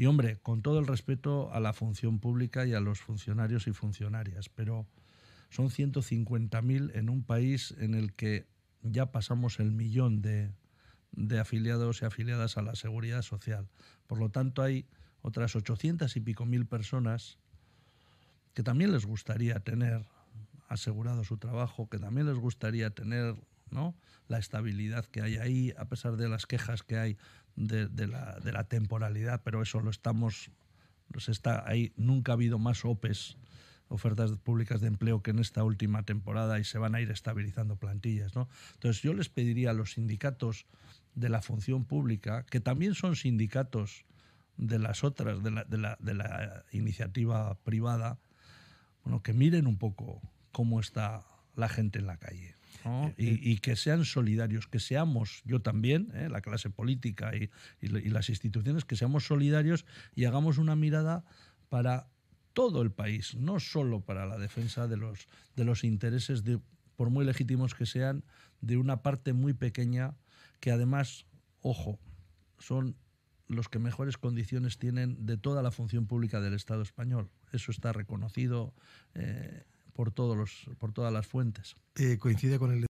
Y hombre, con todo el respeto a la función pública y a los funcionarios y funcionarias, pero son 150.000 en un país en el que ya pasamos el millón de, afiliados y afiliadas a la seguridad social. Por lo tanto, hay otras 800 y pico mil personas que también les gustaría tener asegurado su trabajo, que también les gustaría tener la estabilidad que hay ahí, a pesar de las quejas que hay de, de, la, temporalidad, pero eso lo estamos, pues está ahí, nunca ha habido más OPEs ofertas públicas de empleo que en esta última temporada y se van a ir estabilizando plantillas. ¿no? Entonces yo les pediría a los sindicatos de la función pública, que también son sindicatos de las otras, de la, de la, de la iniciativa privada, bueno, que miren un poco cómo está la gente en la calle. Eh, eh. Y, que sean solidarios, que seamos, yo también, ¿eh? la clase política y, las instituciones, que seamos solidarios y hagamos una mirada para todo el país, no solo para la defensa de los, de los intereses, de, por muy legítimos que sean, de una parte muy pequeña, que además, ojo, son los que mejores condiciones tienen de toda la función pública del Estado español. Eso está reconocido por, todos los, por todas las fuentes. Eh, coincide con el